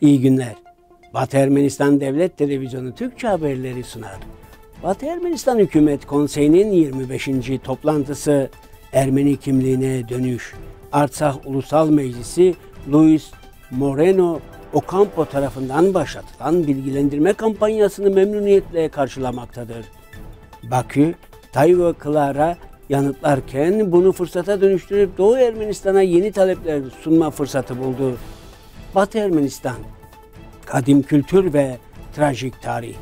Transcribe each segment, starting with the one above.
İyi günler. Batı Ermenistan Devlet Televizyonu Türkçe haberleri sunar. Batı Ermenistan Hükümet Konseyi'nin 25. toplantısı Ermeni kimliğine dönüş. Artsakh Ulusal Meclisi Luis Moreno Ocampo tarafından başlatılan bilgilendirme kampanyasını memnuniyetle karşılamaktadır. Bakü, Tay Klara yanıtlarken bunu fırsata dönüştürüp Doğu Ermenistan'a yeni talepler sunma fırsatı buldu. Batı Ermenistan, kadim kültür ve trajik tarih.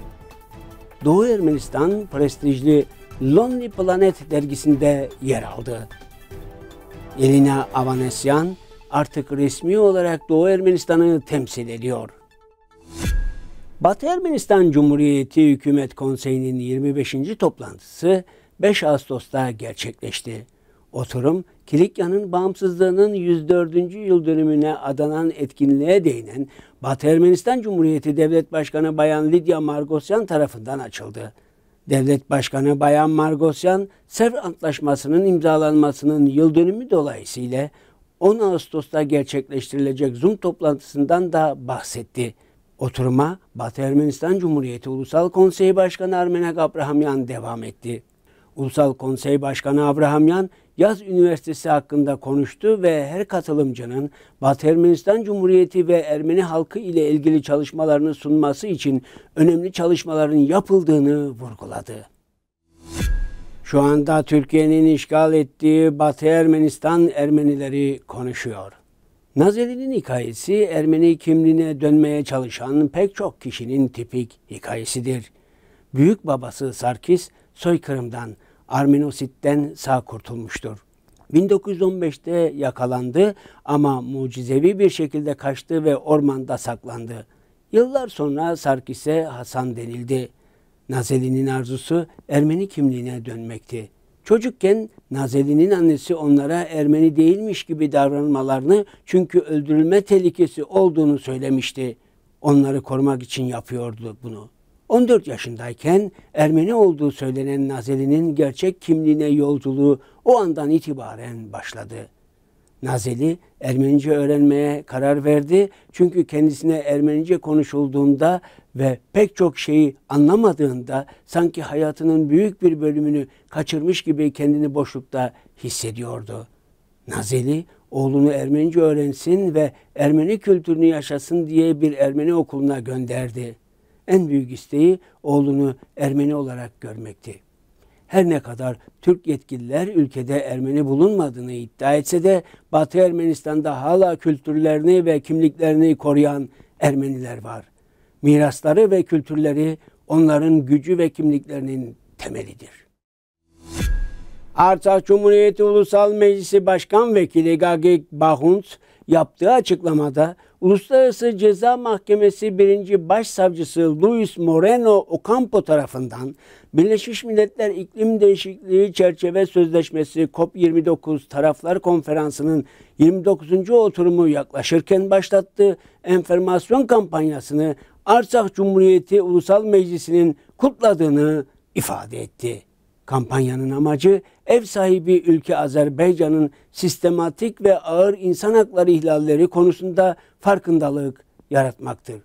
Doğu Ermenistan prestijli Lonely Planet dergisinde yer aldı. Elina Avanesyan artık resmi olarak Doğu Ermenistan'ı temsil ediyor. Batı Ermenistan Cumhuriyeti Hükümet Konseyi'nin 25. toplantısı 5 Ağustos'ta gerçekleşti. Oturum Kilikya'nın bağımsızlığının 104. yıl dönümüne adanan etkinliğe değinen Batı Ermenistan Cumhuriyeti Devlet Başkanı Bayan Lidya Margosyan tarafından açıldı. Devlet Başkanı Bayan Margosyan, Sevr Antlaşması'nın imzalanmasının yıl dönümü dolayısıyla 10 Ağustos'ta gerçekleştirilecek Zoom toplantısından da bahsetti. Oturuma Batı Ermenistan Cumhuriyeti Ulusal Konseyi Başkanı Armenak Abrahamyan devam etti. Ulusal Konsey Başkanı Abrahamyan, Yaz Üniversitesi hakkında konuştu ve her katılımcının Batı Ermenistan Cumhuriyeti ve Ermeni halkı ile ilgili çalışmalarını sunması için önemli çalışmaların yapıldığını vurguladı. Şu anda Türkiye'nin işgal ettiği Batı Ermenistan Ermenileri konuşuyor. Nazeli'nin hikayesi Ermeni kimliğine dönmeye çalışan pek çok kişinin tipik hikayesidir. Büyük babası Sarkis soykırımdan, Arminosit'ten sağ kurtulmuştur. 1915'te yakalandı ama mucizevi bir şekilde kaçtı ve ormanda saklandı. Yıllar sonra Sarkis'e Hasan denildi. Nazeli'nin arzusu Ermeni kimliğine dönmekti. Çocukken Nazeli'nin annesi onlara Ermeni değilmiş gibi davranmalarını çünkü öldürülme tehlikesi olduğunu söylemişti. Onları korumak için yapıyordu bunu. 14 yaşındayken Ermeni olduğu söylenen Nazeli'nin gerçek kimliğine yolculuğu o andan itibaren başladı. Nazeli Ermenice öğrenmeye karar verdi çünkü kendisine Ermenice konuşulduğunda ve pek çok şeyi anlamadığında sanki hayatının büyük bir bölümünü kaçırmış gibi kendini boşlukta hissediyordu. Nazeli oğlunu Ermenice öğrensin ve Ermeni kültürünü yaşasın diye bir Ermeni okuluna gönderdi en büyük isteği oğlunu Ermeni olarak görmekti. Her ne kadar Türk yetkililer ülkede Ermeni bulunmadığını iddia etse de Batı Ermenistan'da hala kültürlerini ve kimliklerini koruyan Ermeniler var. Mirasları ve kültürleri onların gücü ve kimliklerinin temelidir. Artsakh Cumhuriyeti Ulusal Meclisi Başkan Vekili Gagik Bahunt, yaptığı açıklamada Uluslararası Ceza Mahkemesi 1. Başsavcısı Luis Moreno Ocampo tarafından Birleşmiş Milletler İklim Değişikliği Çerçeve Sözleşmesi COP29 Taraflar Konferansı'nın 29. oturumu yaklaşırken başlattığı enformasyon kampanyasını Arsak Cumhuriyeti Ulusal Meclisi'nin kutladığını ifade etti. Kampanyanın amacı ev sahibi ülke Azerbaycan'ın sistematik ve ağır insan hakları ihlalleri konusunda farkındalık yaratmaktır.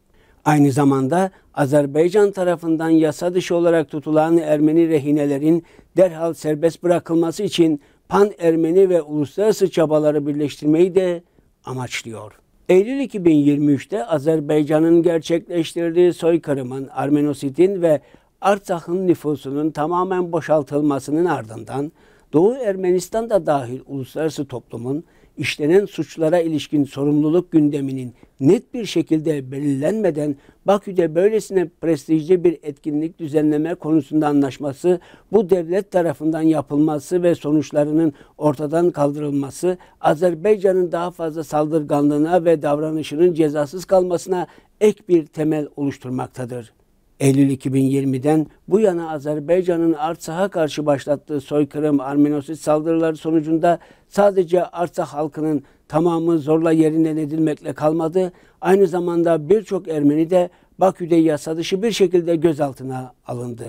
Aynı zamanda Azerbaycan tarafından yasa dışı olarak tutulan Ermeni rehinelerin derhal serbest bırakılması için pan-Ermeni ve uluslararası çabaları birleştirmeyi de amaçlıyor. Eylül 2023'te Azerbaycan'ın gerçekleştirdiği soykırımın, Armenosit'in ve Artsakh'ın nüfusunun tamamen boşaltılmasının ardından Doğu Ermenistan da dahil uluslararası toplumun işlenen suçlara ilişkin sorumluluk gündeminin net bir şekilde belirlenmeden Bakü'de böylesine prestijli bir etkinlik düzenleme konusunda anlaşması, bu devlet tarafından yapılması ve sonuçlarının ortadan kaldırılması, Azerbaycan'ın daha fazla saldırganlığına ve davranışının cezasız kalmasına ek bir temel oluşturmaktadır. Eylül 2020'den bu yana Azerbaycan'ın Artsah'a karşı başlattığı soykırım, Armenosit saldırıları sonucunda sadece Artsah halkının tamamı zorla yerinden edilmekle kalmadı. Aynı zamanda birçok Ermeni de Bakü'de yasa dışı bir şekilde gözaltına alındı.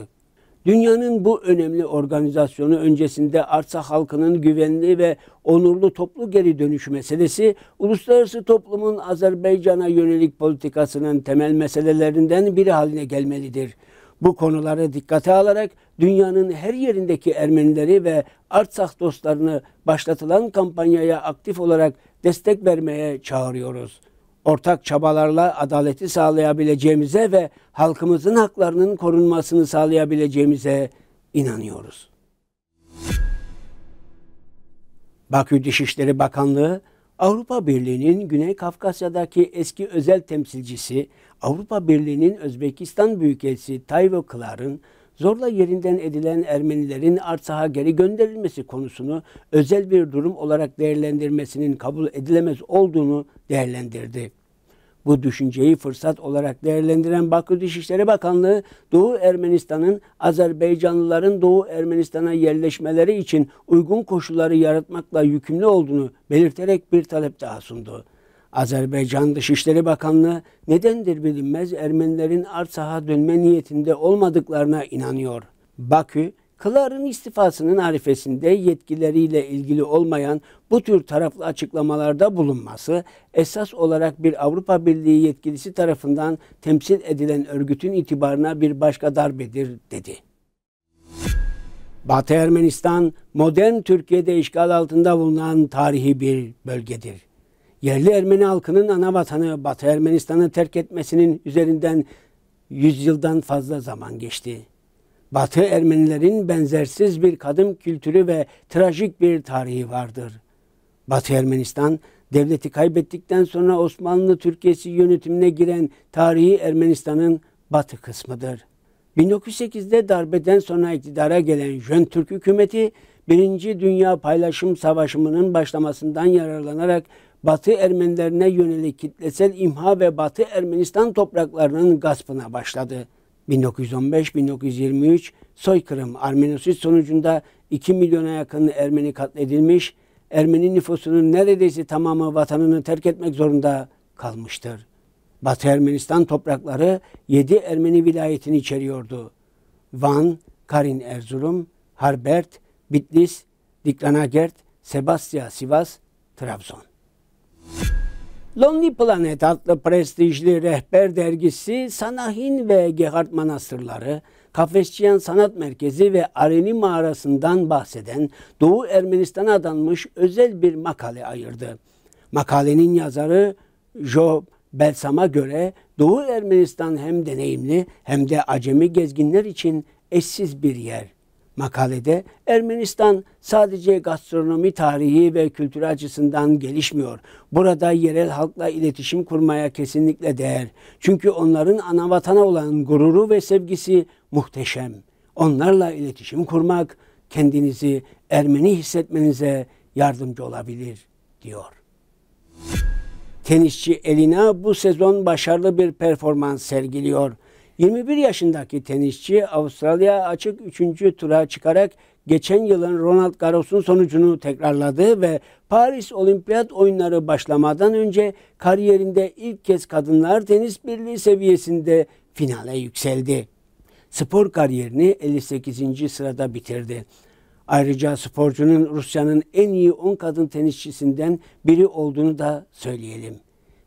Dünyanın bu önemli organizasyonu öncesinde arsa halkının güvenli ve onurlu toplu geri dönüşü meselesi, uluslararası toplumun Azerbaycan'a yönelik politikasının temel meselelerinden biri haline gelmelidir. Bu konuları dikkate alarak dünyanın her yerindeki Ermenileri ve Artsakh dostlarını başlatılan kampanyaya aktif olarak destek vermeye çağırıyoruz.'' ortak çabalarla adaleti sağlayabileceğimize ve halkımızın haklarının korunmasını sağlayabileceğimize inanıyoruz. Bakü Dışişleri Bakanlığı, Avrupa Birliği'nin Güney Kafkasya'daki eski özel temsilcisi, Avrupa Birliği'nin Özbekistan Büyükelçisi Tayvo Klar'ın zorla yerinden edilen Ermenilerin Artsaha geri gönderilmesi konusunu özel bir durum olarak değerlendirmesinin kabul edilemez olduğunu değerlendirdi. Bu düşünceyi fırsat olarak değerlendiren Bakü Dışişleri Bakanlığı, Doğu Ermenistan'ın Azerbaycanlıların Doğu Ermenistan'a yerleşmeleri için uygun koşulları yaratmakla yükümlü olduğunu belirterek bir talep daha sundu. Azerbaycan Dışişleri Bakanlığı nedendir bilinmez Ermenilerin Arsah'a dönme niyetinde olmadıklarına inanıyor. Bakü, Kılar'ın istifasının arifesinde yetkileriyle ilgili olmayan bu tür taraflı açıklamalarda bulunması esas olarak bir Avrupa Birliği yetkilisi tarafından temsil edilen örgütün itibarına bir başka darbedir dedi. Batı Ermenistan modern Türkiye'de işgal altında bulunan tarihi bir bölgedir. Yerli Ermeni halkının ana vatanı Batı Ermenistan'ı terk etmesinin üzerinden yüzyıldan fazla zaman geçti. Batı Ermenilerin benzersiz bir kadın kültürü ve trajik bir tarihi vardır. Batı Ermenistan devleti kaybettikten sonra Osmanlı Türkiye'si yönetimine giren tarihi Ermenistan'ın batı kısmıdır. 1908'de darbeden sonra iktidara gelen Jön Türk hükümeti Birinci Dünya Paylaşım Savaşı'nın başlamasından yararlanarak Batı Ermenilerine yönelik kitlesel imha ve Batı Ermenistan topraklarının gaspına başladı. 1915-1923 soykırım Ermenisi sonucunda 2 milyona yakın Ermeni katledilmiş, Ermeni nüfusunun neredeyse tamamı vatanını terk etmek zorunda kalmıştır. Batı Ermenistan toprakları 7 Ermeni vilayetini içeriyordu. Van, Karin Erzurum, Harbert, Bitlis, Dikranagert, Sebastya Sivas, Trabzon. Lonely Planet adlı prestijli rehber dergisi Sanahin ve Gerhard Manastırları, Kafesçiyan Sanat Merkezi ve Areni Mağarası'ndan bahseden Doğu Ermenistan'a adanmış özel bir makale ayırdı. Makalenin yazarı Job Belsam'a göre Doğu Ermenistan hem deneyimli hem de acemi gezginler için eşsiz bir yer makalede Ermenistan sadece gastronomi tarihi ve kültürü açısından gelişmiyor. Burada yerel halkla iletişim kurmaya kesinlikle değer. Çünkü onların ana vatana olan gururu ve sevgisi muhteşem. Onlarla iletişim kurmak kendinizi Ermeni hissetmenize yardımcı olabilir diyor. Tenisçi Elina bu sezon başarılı bir performans sergiliyor. 21 yaşındaki tenisçi Avustralya açık 3. tura çıkarak geçen yılın Ronald Garros'un sonucunu tekrarladı ve Paris Olimpiyat oyunları başlamadan önce kariyerinde ilk kez kadınlar tenis birliği seviyesinde finale yükseldi. Spor kariyerini 58. sırada bitirdi. Ayrıca sporcunun Rusya'nın en iyi 10 kadın tenisçisinden biri olduğunu da söyleyelim.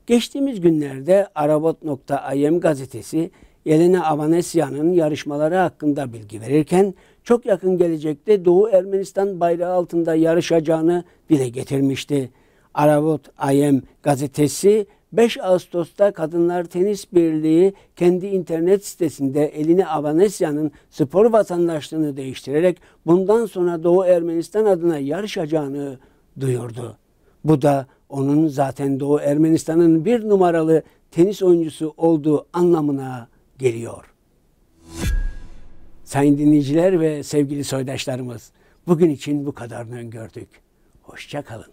Geçtiğimiz günlerde Arabot.im gazetesi Yelena Avanesyan'ın yarışmaları hakkında bilgi verirken çok yakın gelecekte Doğu Ermenistan bayrağı altında yarışacağını dile getirmişti. Aravot Ayem gazetesi 5 Ağustos'ta Kadınlar Tenis Birliği kendi internet sitesinde elini Avanesya'nın spor vatandaşlığını değiştirerek bundan sonra Doğu Ermenistan adına yarışacağını duyurdu. Bu da onun zaten Doğu Ermenistan'ın bir numaralı tenis oyuncusu olduğu anlamına geliyor. Sayın dinleyiciler ve sevgili soydaşlarımız, bugün için bu kadarını öngördük. Hoşça kalın.